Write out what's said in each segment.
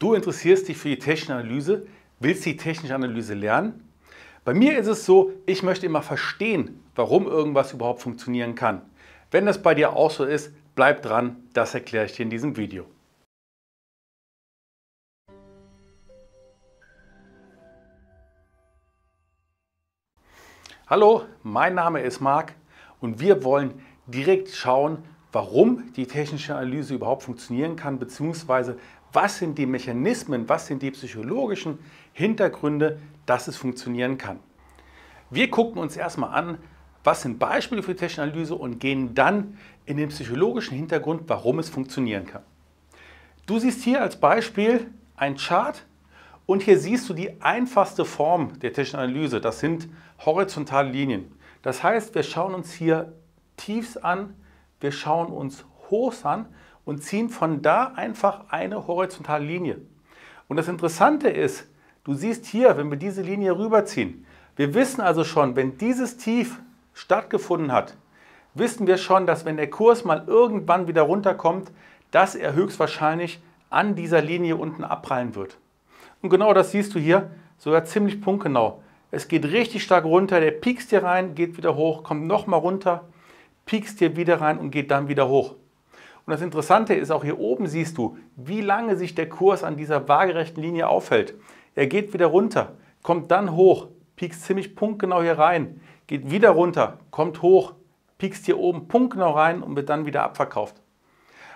Du interessierst dich für die technische Analyse, willst die technische Analyse lernen. Bei mir ist es so, ich möchte immer verstehen, warum irgendwas überhaupt funktionieren kann. Wenn das bei dir auch so ist, bleib dran, das erkläre ich dir in diesem Video. Hallo, mein Name ist Marc und wir wollen direkt schauen, warum die technische Analyse überhaupt funktionieren kann, beziehungsweise was sind die Mechanismen, was sind die psychologischen Hintergründe, dass es funktionieren kann. Wir gucken uns erstmal an, was sind Beispiele für Technanalyse und gehen dann in den psychologischen Hintergrund, warum es funktionieren kann. Du siehst hier als Beispiel ein Chart und hier siehst du die einfachste Form der Technanalyse. Das sind horizontale Linien. Das heißt, wir schauen uns hier Tiefs an, wir schauen uns Hochs an und ziehen von da einfach eine horizontale Linie. Und das Interessante ist, du siehst hier, wenn wir diese Linie rüberziehen, wir wissen also schon, wenn dieses Tief stattgefunden hat, wissen wir schon, dass wenn der Kurs mal irgendwann wieder runterkommt, dass er höchstwahrscheinlich an dieser Linie unten abprallen wird. Und genau das siehst du hier, sogar ziemlich punktgenau. Es geht richtig stark runter, der piekst hier rein, geht wieder hoch, kommt nochmal runter, piekst hier wieder rein und geht dann wieder hoch. Und das Interessante ist, auch hier oben siehst du, wie lange sich der Kurs an dieser waagerechten Linie aufhält. Er geht wieder runter, kommt dann hoch, piekst ziemlich punktgenau hier rein, geht wieder runter, kommt hoch, piekst hier oben punktgenau rein und wird dann wieder abverkauft.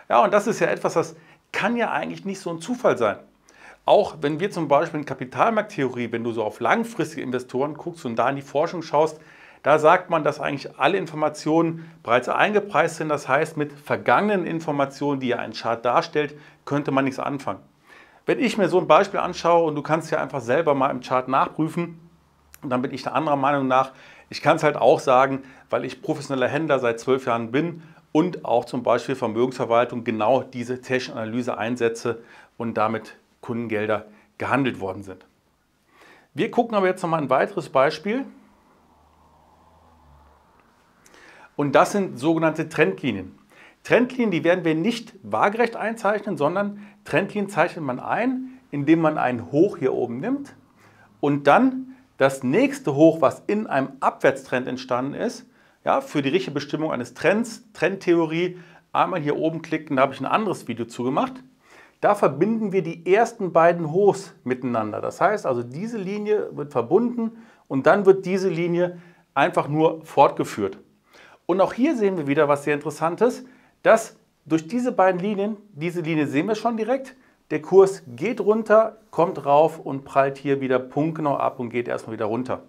Ja, und das ist ja etwas, das kann ja eigentlich nicht so ein Zufall sein. Auch wenn wir zum Beispiel in Kapitalmarkttheorie, wenn du so auf langfristige Investoren guckst und da in die Forschung schaust, da sagt man, dass eigentlich alle Informationen bereits eingepreist sind. Das heißt, mit vergangenen Informationen, die ja ein Chart darstellt, könnte man nichts anfangen. Wenn ich mir so ein Beispiel anschaue und du kannst ja einfach selber mal im Chart nachprüfen, und dann bin ich der anderer Meinung nach, ich kann es halt auch sagen, weil ich professioneller Händler seit zwölf Jahren bin und auch zum Beispiel Vermögensverwaltung genau diese Technologie-Analyse einsetze und damit Kundengelder gehandelt worden sind. Wir gucken aber jetzt nochmal ein weiteres Beispiel. Und das sind sogenannte Trendlinien. Trendlinien, die werden wir nicht waagerecht einzeichnen, sondern Trendlinien zeichnet man ein, indem man ein Hoch hier oben nimmt und dann das nächste Hoch, was in einem Abwärtstrend entstanden ist, ja, für die richtige Bestimmung eines Trends, Trendtheorie, einmal hier oben klicken, da habe ich ein anderes Video zugemacht. Da verbinden wir die ersten beiden Hochs miteinander. Das heißt also, diese Linie wird verbunden und dann wird diese Linie einfach nur fortgeführt. Und auch hier sehen wir wieder was sehr Interessantes, dass durch diese beiden Linien, diese Linie sehen wir schon direkt, der Kurs geht runter, kommt rauf und prallt hier wieder punktgenau ab und geht erstmal wieder runter.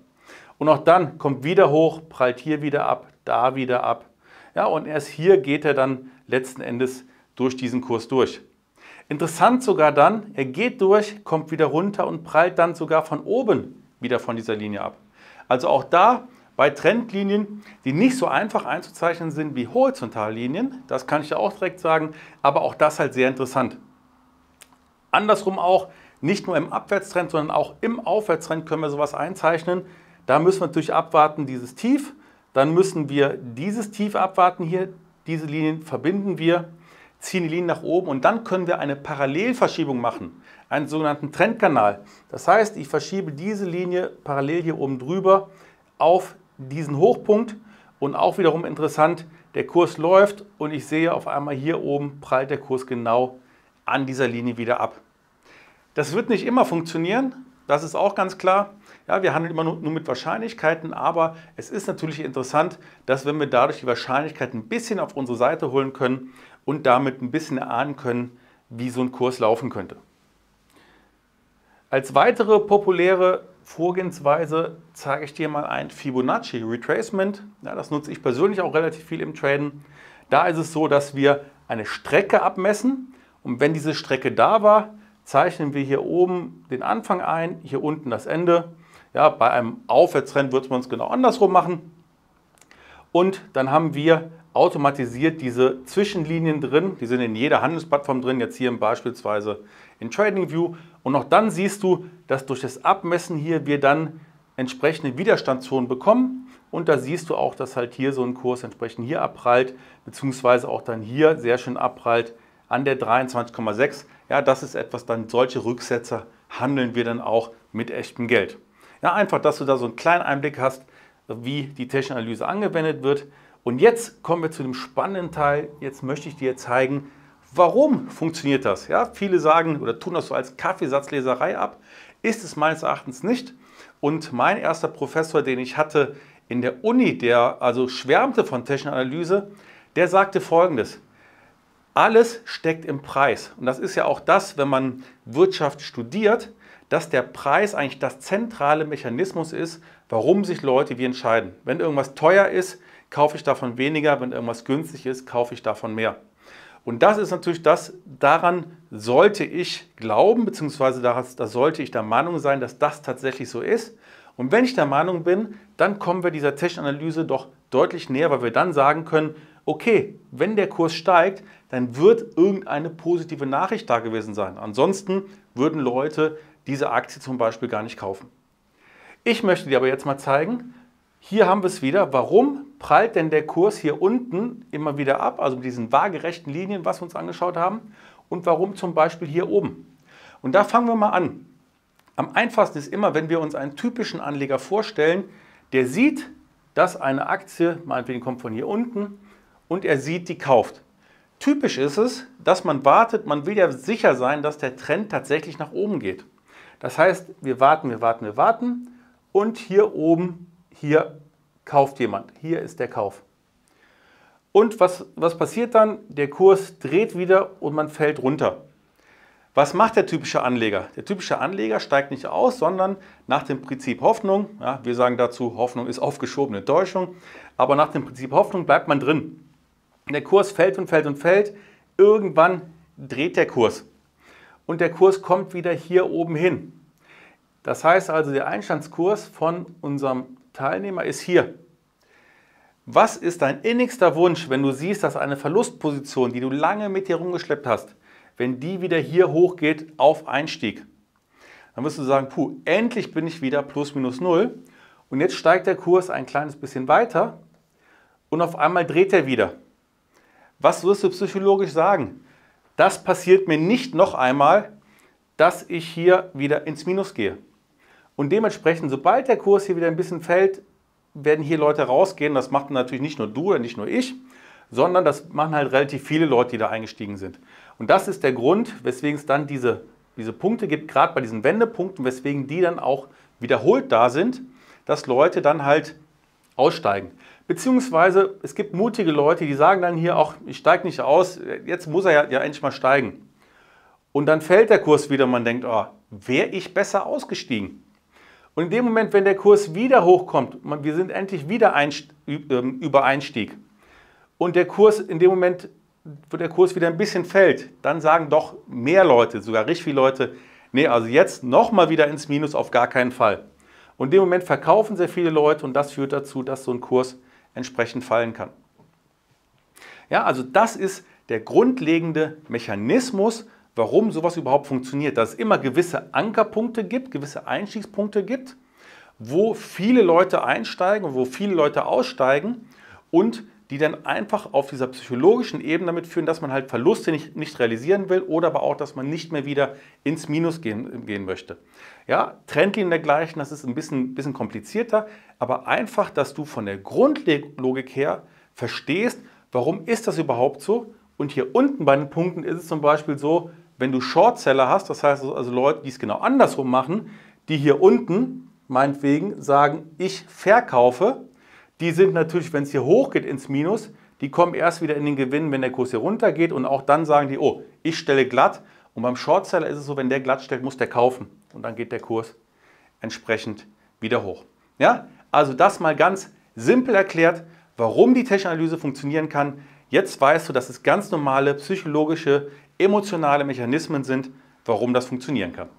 Und auch dann kommt wieder hoch, prallt hier wieder ab, da wieder ab. Ja, und erst hier geht er dann letzten Endes durch diesen Kurs durch. Interessant sogar dann, er geht durch, kommt wieder runter und prallt dann sogar von oben wieder von dieser Linie ab. Also auch da bei Trendlinien, die nicht so einfach einzuzeichnen sind wie Horizontallinien, das kann ich ja auch direkt sagen, aber auch das halt sehr interessant. Andersrum auch, nicht nur im Abwärtstrend, sondern auch im Aufwärtstrend können wir sowas einzeichnen. Da müssen wir natürlich abwarten, dieses Tief. Dann müssen wir dieses Tief abwarten hier. Diese Linien verbinden wir, ziehen die Linien nach oben und dann können wir eine Parallelverschiebung machen, einen sogenannten Trendkanal. Das heißt, ich verschiebe diese Linie parallel hier oben drüber auf diesen Hochpunkt und auch wiederum interessant, der Kurs läuft und ich sehe auf einmal hier oben prallt der Kurs genau an dieser Linie wieder ab. Das wird nicht immer funktionieren, das ist auch ganz klar. Ja, wir handeln immer nur, mit Wahrscheinlichkeiten, aber es ist natürlich interessant, dass wenn wir dadurch die Wahrscheinlichkeit ein bisschen auf unsere Seite holen können und damit ein bisschen erahnen können, wie so ein Kurs laufen könnte. Als weitere populäre Vorgehensweise zeige ich dir mal ein Fibonacci Retracement. Ja, das nutze ich persönlich auch relativ viel im Traden. Da ist es so, dass wir eine Strecke abmessen und wenn diese Strecke da war, zeichnen wir hier oben den Anfang ein, hier unten das Ende. Ja, bei einem Aufwärtstrend würde man es genau andersrum machen. Und dann haben wir automatisiert diese Zwischenlinien drin. Die sind in jeder Handelsplattform drin, jetzt hier beispielsweise in TradingView. Und auch dann siehst du, dass durch das Abmessen hier wir dann entsprechende Widerstandszonen bekommen. Und da siehst du auch, dass halt hier so ein Kurs entsprechend hier abprallt, beziehungsweise auch dann hier sehr schön abprallt an der 23,6. Ja, das ist etwas, dann solche Rücksetzer handeln wir dann auch mit echtem Geld. Ja, einfach, dass du da so einen kleinen Einblick hast, wie die Technikanalyse angewendet wird. Und jetzt kommen wir zu dem spannenden Teil. Jetzt möchte ich dir zeigen, Warum funktioniert das? Ja, viele sagen oder tun das so als Kaffeesatzleserei ab. Ist es meines Erachtens nicht. Und mein erster Professor, den ich hatte in der Uni, der also schwärmte von Technikanalyse, der sagte folgendes. Alles steckt im Preis. Und das ist ja auch das, wenn man Wirtschaft studiert, dass der Preis eigentlich das zentrale Mechanismus ist, warum sich Leute wie entscheiden. Wenn irgendwas teuer ist, kaufe ich davon weniger. Wenn irgendwas günstig ist, kaufe ich davon mehr. Und das ist natürlich das, daran sollte ich glauben, beziehungsweise da, da sollte ich der Meinung sein, dass das tatsächlich so ist. Und wenn ich der Meinung bin, dann kommen wir dieser Tech-Analyse doch deutlich näher, weil wir dann sagen können, okay, wenn der Kurs steigt, dann wird irgendeine positive Nachricht da gewesen sein. Ansonsten würden Leute diese Aktie zum Beispiel gar nicht kaufen. Ich möchte dir aber jetzt mal zeigen, hier haben wir es wieder, warum prallt denn der Kurs hier unten immer wieder ab, also mit diesen waagerechten Linien, was wir uns angeschaut haben, und warum zum Beispiel hier oben. Und da fangen wir mal an. Am einfachsten ist immer, wenn wir uns einen typischen Anleger vorstellen, der sieht, dass eine Aktie, meinetwegen kommt von hier unten, und er sieht, die kauft. Typisch ist es, dass man wartet, man will ja sicher sein, dass der Trend tatsächlich nach oben geht. Das heißt, wir warten, wir warten, wir warten und hier oben, hier kauft jemand. Hier ist der Kauf. Und was, was passiert dann? Der Kurs dreht wieder und man fällt runter. Was macht der typische Anleger? Der typische Anleger steigt nicht aus, sondern nach dem Prinzip Hoffnung, ja, wir sagen dazu, Hoffnung ist aufgeschobene Täuschung, aber nach dem Prinzip Hoffnung bleibt man drin. Der Kurs fällt und fällt und fällt, irgendwann dreht der Kurs und der Kurs kommt wieder hier oben hin. Das heißt also, der Einstandskurs von unserem Teilnehmer ist hier. Was ist dein innigster Wunsch, wenn du siehst, dass eine Verlustposition, die du lange mit dir rumgeschleppt hast, wenn die wieder hier hochgeht auf Einstieg? Dann wirst du sagen, puh, endlich bin ich wieder plus minus null. Und jetzt steigt der Kurs ein kleines bisschen weiter und auf einmal dreht er wieder. Was wirst du psychologisch sagen? Das passiert mir nicht noch einmal, dass ich hier wieder ins Minus gehe. Und dementsprechend, sobald der Kurs hier wieder ein bisschen fällt, werden hier Leute rausgehen. Das macht natürlich nicht nur du oder nicht nur ich, sondern das machen halt relativ viele Leute, die da eingestiegen sind. Und das ist der Grund, weswegen es dann diese, diese Punkte gibt, gerade bei diesen Wendepunkten, weswegen die dann auch wiederholt da sind, dass Leute dann halt aussteigen. Beziehungsweise es gibt mutige Leute, die sagen dann hier auch, ich steige nicht aus, jetzt muss er ja, ja endlich mal steigen. Und dann fällt der Kurs wieder und man denkt, oh, ah, wäre ich besser ausgestiegen? Und in dem Moment, wenn der Kurs wieder hochkommt, wir sind endlich wieder ähm, über Einstieg, und der Kurs in dem Moment, wo der Kurs wieder ein bisschen fällt, dann sagen doch mehr Leute, sogar richtig viele Leute, nee, also jetzt nochmal wieder ins Minus auf gar keinen Fall. Und in dem Moment verkaufen sehr viele Leute und das führt dazu, dass so ein Kurs entsprechend fallen kann. Ja, also das ist der grundlegende Mechanismus, warum sowas überhaupt funktioniert, dass es immer gewisse Ankerpunkte gibt, gewisse Einstiegspunkte gibt, wo viele Leute einsteigen und wo viele Leute aussteigen und die dann einfach auf dieser psychologischen Ebene damit führen, dass man halt Verluste nicht, nicht realisieren will oder aber auch, dass man nicht mehr wieder ins Minus gehen, gehen möchte. Ja, Trendlinien dergleichen, das ist ein bisschen, bisschen komplizierter, aber einfach, dass du von der Grundlogik her verstehst, warum ist das überhaupt so und hier unten bei den Punkten ist es zum Beispiel so, wenn du Shortseller hast, das heißt also Leute, die es genau andersrum machen, die hier unten meinetwegen sagen, ich verkaufe, die sind natürlich, wenn es hier hoch geht ins Minus, die kommen erst wieder in den Gewinn, wenn der Kurs hier runter geht und auch dann sagen die, oh, ich stelle glatt. Und beim Shortseller ist es so, wenn der glatt stellt, muss der kaufen und dann geht der Kurs entsprechend wieder hoch. Ja, also das mal ganz simpel erklärt, warum die Tech-Analyse funktionieren kann. Jetzt weißt du, das ist ganz normale psychologische emotionale Mechanismen sind, warum das funktionieren kann.